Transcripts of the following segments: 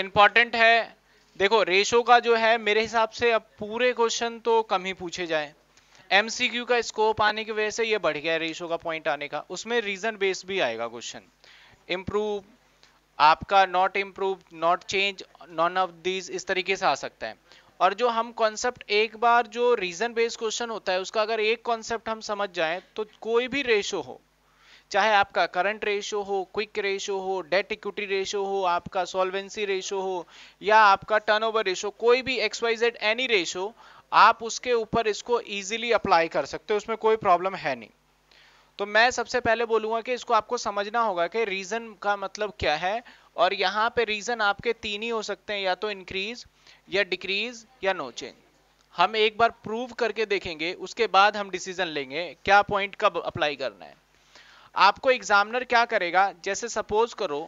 important है देखो ratio का जो है मेरे हिसाब से अब पूरे क्वेश्चन तो कम ही पूछे जाए एमसीक्यू का स्कोप आने की वजह से ये बढ़ गया रेशो का पॉइंट आने का उसमें रीजन बेस भी आएगा क्वेश्चन इम्प्रूव आपका not improve not change none of these इस तरीके से आ सकता है और जो हम कॉन्सेप्ट एक बार जो रीजन बेस्ड क्वेश्चन होता है उसका अगर एक कॉन्सेप्ट हम समझ जाएं तो कोई भी रेशो हो चाहे आपका करंट रेशो हो क्विक रेशो हो डेट इक्विटी रेशो हो आपका सॉल्वेंसी रेशो हो या आपका टर्नओवर रेशो कोई भी X Y Z any ratio आप उसके ऊपर इसको इजीली अप्लाई कर सकते हो उसमें कोई प्रॉब्लम है नहीं तो मैं सबसे पहले बोलूंगा कि इसको आपको समझना होगा कि रीजन का मतलब क्या है और यहाँ पे रीजन आपके तीन ही हो सकते हैं या तो इंक्रीज या डिक्रीज या नो चेंज हम एक बार प्रूव करके देखेंगे उसके बाद हम डिसीजन लेंगे क्या पॉइंट कब अप्लाई करना है आपको एग्जामिनर क्या करेगा जैसे सपोज करो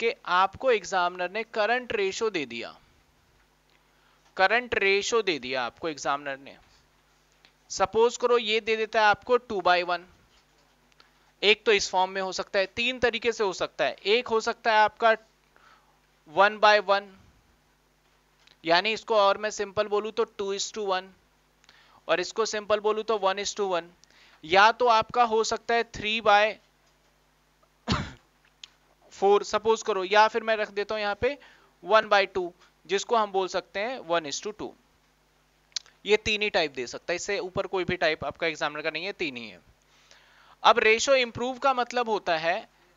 कि आपको एग्जामिनर ने करंट रेशो दे दिया करंट रेशो दे दिया आपको एग्जामिनर ने सपोज करो ये दे देता है आपको टू बाई वन एक तो इस फॉर्म में हो सकता है तीन तरीके से हो सकता है एक हो सकता है आपका वन बाय वन यानी इसको और मैं सिंपल बोलू तो टू इज टू वन और इसको सिंपल बोलू तो वन इज टू वन या तो आपका हो सकता है थ्री बाय फोर सपोज करो या फिर मैं रख देता हूं यहां पे वन बाय टू जिसको हम बोल सकते हैं वन इज टू टू ये तीन ही टाइप दे सकता है इससे ऊपर कोई भी टाइप आपका एग्जामिनर का नहीं है तीन ही है अब रेशो इंप्रूव का मतलब होता है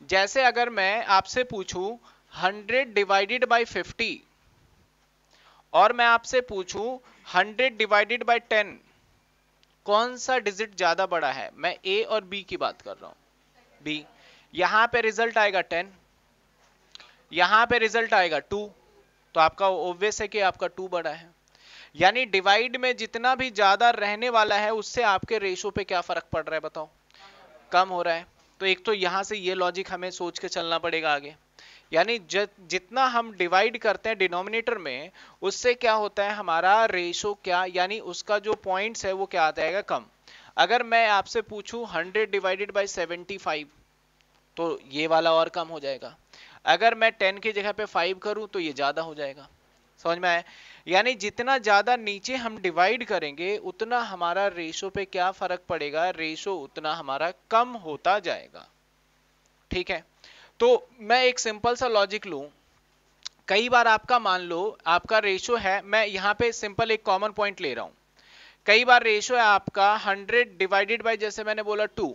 जैसे अगर मैं आपसे पूछूं 100 डिवाइडेड बाय 50 और मैं आपसे पूछूं 100 डिवाइडेड बाय टेन कौन सा डिजिट ज्यादा बड़ा है मैं ए और बी की बात कर रहा हूं बी यहां पे रिजल्ट आएगा टेन यहां पे रिजल्ट आएगा टू तो आपका ऑब्वियस है कि आपका टू बड़ा है यानी डिवाइड में जितना भी ज्यादा रहने वाला है उससे आपके रेशो पे क्या फर्क पड़ रहा है बताओ कम हो रहा है तो एक तो यहां से ये लॉजिक हमें सोच के चलना पड़ेगा आगे यानी जितना हम डिवाइड करते हैं डिनोमिनेटर में उससे क्या होता है हमारा रेशो क्या यानी उसका जो पॉइंट्स है वो क्या आ जाएगा कम अगर मैं आपसे पूछूं 100 डिवाइडेड बाय 75 तो ये वाला और कम हो जाएगा अगर मैं 10 की जगह पे 5 करूं तो ये ज़्यादा हो जाएगा समझ में आए यानी जितना ज़्यादा नीचे हम डिवाइड करेंगे उतना हमारा रेशो पे क्या फ़र्क पड़ेगा रेशो उतना हमारा कम होता जाएगा ठीक है तो मैं एक सिंपल सा लॉजिक लू कई बार आपका मान लो आपका रेशो है मैं यहाँ पे सिंपल एक कॉमन पॉइंट ले रहा हूं कई बार रेशो है आपका 100 डिवाइडेड बाय जैसे मैंने बोला 2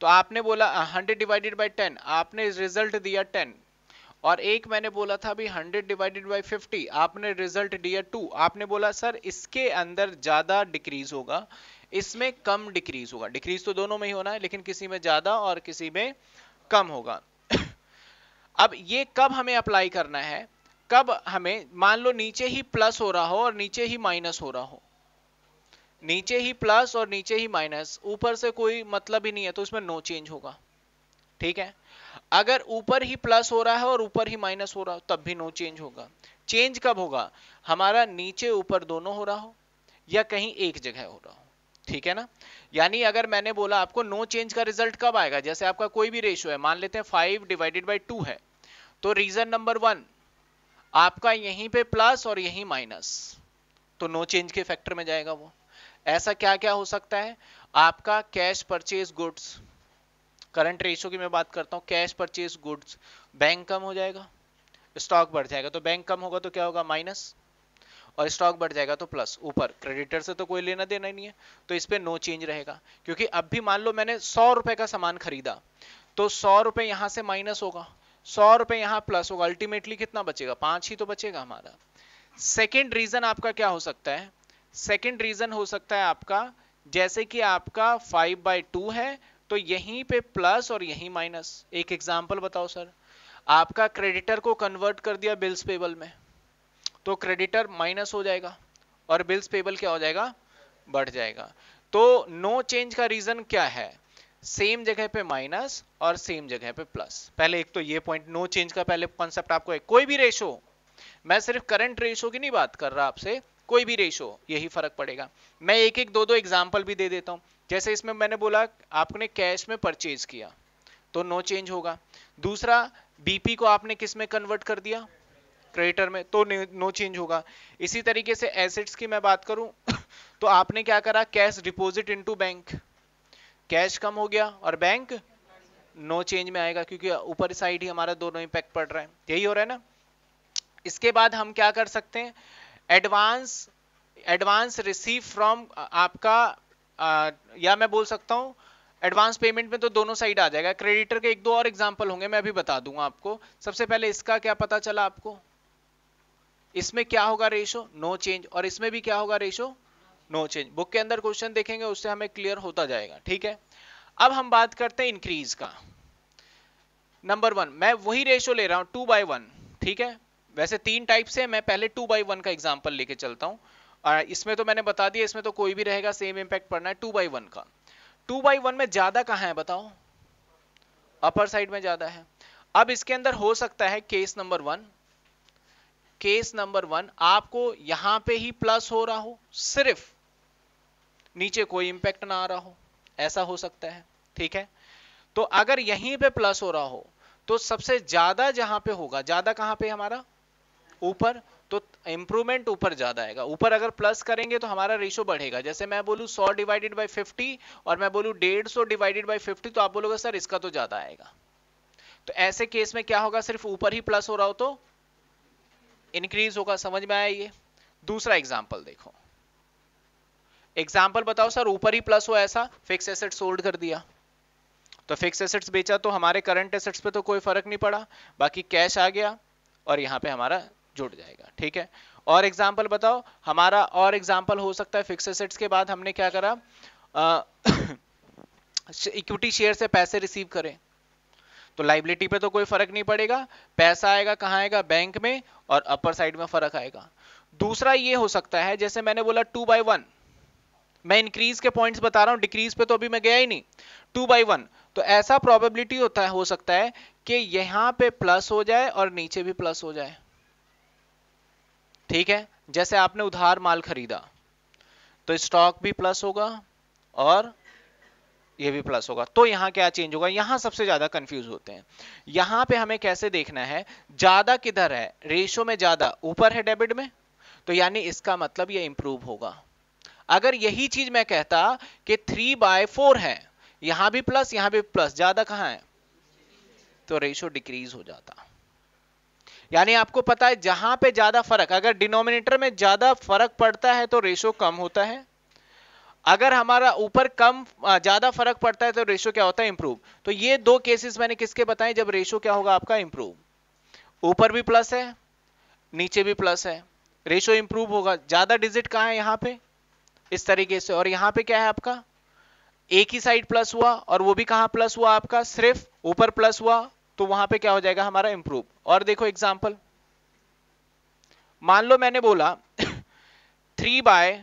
तो आपने बोला 100 डिवाइडेड बाय 10 आपने रिजल्ट दिया 10 और एक मैंने बोला था भी 100 डिवाइडेड बाय 50 आपने रिजल्ट दिया 2 आपने बोला सर इसके अंदर ज़्यादा डिक्रीज होगा इसमें कम डिक्रीज होगा डिक्रीज तो दोनों में ही होना है लेकिन किसी में ज़्यादा और किसी में कम होगा अब ये कब हमें अप्लाई करना है कब हमें मान लो नीचे ही प्लस हो रहा हो और नीचे ही माइनस हो रहा हो नीचे ही प्लस और नीचे ही माइनस ऊपर से कोई मतलब ही नहीं है तो उसमें नो चेंज होगा ठीक है अगर ऊपर ही प्लस हो रहा है और ऊपर ही माइनस हो रहा हो तब भी नो चेंज होगा चेंज कब होगा हमारा नीचे ऊपर दोनों हो रहा हो या कहीं एक जगह हो रहा हो ठीक है ना यानी अगर मैंने बोला आपको नो चेंज का रिजल्ट कब आएगा जैसे आपका कोई भी रेशियो है मान लेते हैं फाइव डिवाइडेड बाई टू है तो रीजन नंबर वन आपका यहीं पे प्लस और यहीं माइनस तो नो चेंज के फैक्टर में जाएगा वो ऐसा क्या क्या हो सकता है आपका cash purchase goods current ratio की मैं बात करता हूँ कैश परचेज गुड्स बैंक कम हो जाएगा स्टॉक बढ़ जाएगा तो बैंक कम होगा तो क्या होगा माइनस और स्टॉक बढ़ जाएगा तो प्लस ऊपर क्रेडिटर से तो कोई लेना देना ही नहीं है तो इस पर नो चेंज रहेगा क्योंकि अब भी मान लो मैंने सौ रुपए का सामान खरीदा तो सौ रुपए यहाँ से माइनस होगा सौ रुपए यहाँ प्लस होगा अल्टीमेटली कितना बचेगा पांच ही तो बचेगा हमारा सेकेंड रीजन आपका क्या हो सकता है सेकेंड रीजन हो सकता है आपका जैसे कि आपका फाइव बाई टू है तो यहीं पे प्लस और यहीं माइनस एक एग्जाम्पल बताओ सर आपका क्रेडिटर को कन्वर्ट कर दिया बिल्स पेबल में तो क्रेडिटर माइनस हो जाएगा और बिल्स पेबल क्या हो जाएगा बढ़ जाएगा तो नो चेंज का रीजन क्या है सेम जगह पे माइनस और सेम जगह पे प्लस पहले एक तो ये पॉइंट नो चेंज का पहले कॉन्सेप्ट आपको है कोई भी रेशो मैं सिर्फ करंट रेशो की नहीं बात कर रहा आपसे कोई भी रेशो यही फर्क पड़ेगा मैं एक एक दो दो एग्जाम्पल भी दे देता हूँ जैसे इसमें मैंने बोला आपने कैश में परचेज किया तो नो चेंज होगा दूसरा बीपी को आपने किस में कन्वर्ट कर दिया क्रेडिटर में तो नो चेंज होगा इसी तरीके से एसेट्स की मैं बात करूं तो आपने क्या करा cash deposit into bank cash कम हो गया और बैंक नो चेंज में आएगा क्योंकि ऊपर साइड ही हमारा दोनों इम्पैक्ट पड़ रहा है यही हो रहा है ना इसके बाद हम क्या कर सकते हैं एडवांस एडवांस रिसीव फ्रॉम आपका आ, या मैं बोल सकता हूँ एडवांस पेमेंट में तो दोनों साइड आ जाएगा क्रेडिटर के एक दो और एग्जांपल होंगे मैं अभी बता दूंगा आपको सबसे पहले इसका क्या पता चला आपको इसमें क्या होगा रेशो नो चेंज और इसमें भी क्या होगा रेशो नो चेंज बुक के अंदर क्वेश्चन देखेंगे उससे हमें क्लियर होता जाएगा ठीक है अब हम बात करते हैं इंक्रीज का नंबर वन मैं वही रेशो ले रहा हूं टू बाई वन ठीक है वैसे तीन टाइप से मैं पहले टू बाई वन का एग्जाम्पल लेके चलता हूं और इसमें तो मैंने बता दिया इसमें तो कोई भी रहेगा सेम इम्पैक्ट पड़ना है टू बाई वन का टू बाई वन में ज्यादा कहाँ है बताओ अपर साइड में ज्यादा है अब इसके अंदर हो सकता है case number one case number one आपको यहां पे ही प्लस हो रहा हो सिर्फ नीचे कोई इंपैक्ट ना आ रहा हो ऐसा हो सकता है ठीक है तो अगर यहीं पे प्लस हो रहा हो तो सबसे ज्यादा जहां पे होगा ज्यादा कहां पे हमारा ऊपर तो इंप्रूवमेंट ऊपर ज्यादा आएगा ऊपर अगर प्लस करेंगे तो हमारा रेशो बढ़ेगा जैसे मैं बोलू सौ डिवाइडेड बाई फिफ्टी और मैं बोलू डेढ़ सौ डिवाइडेड बाई फिफ्टी तो आप बोलोगे सर इसका तो ज्यादा आएगा तो ऐसे केस में क्या होगा सिर्फ ऊपर ही प्लस हो रहा हो तो इंक्रीज होगा समझ में आया ये दूसरा एग्जाम्पल देखो एग्जाम्पल बताओ सर ऊपर ही प्लस हो ऐसा फिक्स एसेट सोल्ड कर दिया तो फिक्स एसेट्स बेचा तो हमारे करंट एसेट्स पे तो कोई फर्क नहीं पड़ा बाकी कैश आ गया और यहाँ पे हमारा जुड़ जाएगा ठीक है और एग्जाम्पल बताओ हमारा और एग्जाम्पल हो सकता है फिक्स एसेट्स के बाद हमने क्या करा इक्विटी शेयर से पैसे रिसीव करें तो लाइबिलिटी पे तो कोई फर्क नहीं पड़ेगा पैसा आएगा कहाँ आएगा बैंक में और अपर साइड में फर्क आएगा दूसरा ये हो सकता है जैसे मैंने बोला टू बाई वन मैं इंक्रीज के पॉइंट्स बता रहा हूँ डिक्रीज पे तो अभी मैं गया ही नहीं टू बाई वन तो ऐसा प्रॉबेबिलिटी होता है हो सकता है कि यहाँ पे प्लस हो जाए और नीचे भी प्लस हो जाए ठीक है जैसे आपने उधार माल खरीदा तो स्टॉक भी प्लस होगा और ये भी प्लस होगा तो यहाँ क्या चेंज होगा यहाँ सबसे ज्यादा कंफ्यूज होते हैं यहाँ पे हमें कैसे देखना है ज्यादा किधर है रेशो में ज्यादा ऊपर है डेबिट में तो यानी इसका मतलब ये इंप्रूव होगा अगर यही चीज मैं कहता कि थ्री बाय फोर है यहां भी प्लस यहां भी प्लस ज्यादा कहां है तो रेशो डिक्रीज हो जाता यानी आपको पता है जहां पे ज्यादा फर्क अगर डिनोमिनेटर में ज्यादा फर्क पड़ता है तो रेशो कम होता है अगर हमारा ऊपर कम ज्यादा फर्क पड़ता है तो रेशो क्या होता है इंप्रूव तो ये दो केसेस मैंने किसके बताए जब रेशो क्या होगा आपका इंप्रूव ऊपर भी प्लस है नीचे भी प्लस है रेशो इंप्रूव होगा ज्यादा डिजिट कहा है यहां पे इस तरीके से और यहां पे क्या है आपका एक ही साइड प्लस हुआ और वो भी कहा प्लस हुआ आपका सिर्फ ऊपर प्लस हुआ तो वहां पे क्या हो जाएगा हमारा इंप्रूव और देखो एग्जाम्पल मान लो मैंने बोला थ्री बाय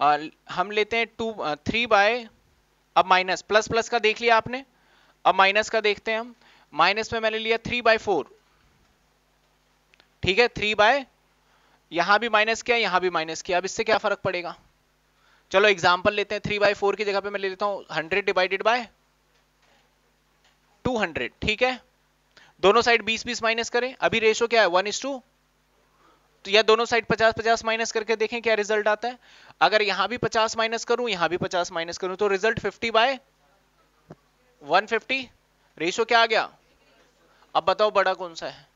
हम लेते हैं टू थ्री बाय अब माइनस प्लस प्लस का देख लिया आपने अब माइनस का देखते हैं हम माइनस में मैंने लिया थ्री बाय फोर ठीक है थ्री बाय यहां भी माइनस किया यहां भी माइनस किया अब इससे क्या फर्क पड़ेगा चलो एग्जाम्पल लेते हैं थ्री बाय फोर की जगह पे मैं ले लेता हूं hundred divided by two hundred ठीक है दोनों साइड बीस बीस माइनस करें अभी रेशो क्या है वन इज टू तो यह दोनों साइड 50 50 माइनस करके देखें क्या रिजल्ट आता है अगर यहां भी 50 माइनस करूं यहां भी 50 माइनस करूं तो रिजल्ट 50 बाय 150 रेशो क्या आ गया अब बताओ बड़ा कौन सा है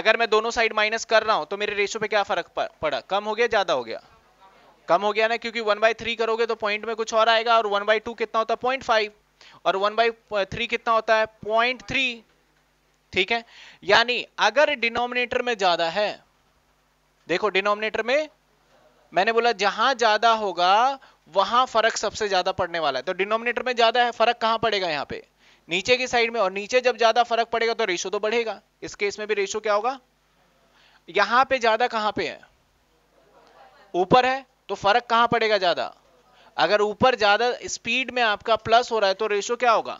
अगर मैं दोनों साइड माइनस कर रहा हूं तो मेरे रेशो पे क्या फर्क पड़ा कम हो गया ज्यादा हो गया कम हो गया ना क्योंकि वन बाय थ्री करोगे तो पॉइंट में कुछ और आएगा और वन बाय टू कितना होता है पॉइंट फाइव और वन बाय थ्री कितना होता है पॉइंट थ्री ठीक है यानी अगर डिनोमिनेटर में ज्यादा है देखो डिनोमिनेटर में मैंने बोला जहां ज्यादा होगा वहां फर्क सबसे ज्यादा पड़ने वाला है तो डिनोमिनेटर में ज्यादा है फर्क कहां पड़ेगा यहाँ पे नीचे की साइड में और नीचे जब ज्यादा फर्क पड़ेगा तो रेशो तो बढ़ेगा इस केस में भी रेशो क्या होगा यहां पे ज्यादा कहां पे है ऊपर है तो फर्क कहां पड़ेगा ज्यादा अगर ऊपर ज्यादा स्पीड में आपका प्लस हो रहा है तो रेशो क्या होगा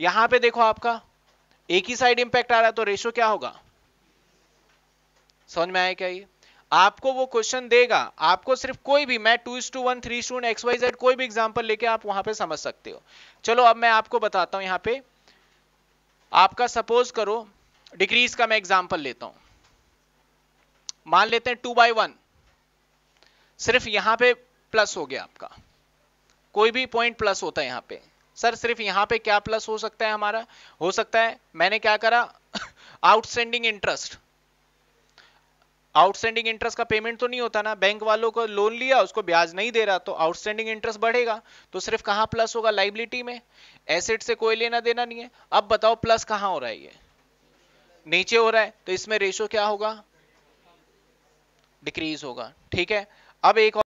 यहां पे देखो आपका एक ही साइड इंपैक्ट आ रहा है तो रेशो क्या होगा समझ में आया क्या ये आपको वो क्वेश्चन देगा आपको सिर्फ कोई भी मैं two two one three two X Y Z कोई भी एग्जाम्पल लेके आप वहां पे समझ सकते हो चलो अब मैं आपको बताता हूं यहाँ पे आपका सपोज करो डिग्रीज का मैं एग्जाम्पल लेता हूं मान लेते हैं टू बाई वन सिर्फ यहां पे प्लस हो गया आपका कोई भी पॉइंट प्लस होता है यहां पे सर सिर्फ यहां पे क्या प्लस हो सकता है हमारा हो सकता है मैंने क्या करा आउटस्टैंडिंग इंटरेस्ट आउटस्टैंडिंग इंटरेस्ट का पेमेंट तो नहीं होता ना बैंक वालों को लोन लिया उसको ब्याज नहीं दे रहा तो आउटस्टैंडिंग इंटरेस्ट बढ़ेगा तो सिर्फ कहां प्लस होगा लाइबिलिटी में एसेट से कोई लेना देना नहीं है अब बताओ प्लस कहां हो रहा है ये नीचे हो रहा है तो इसमें रेशो क्या होगा डिक्रीज होगा ठीक है अब एक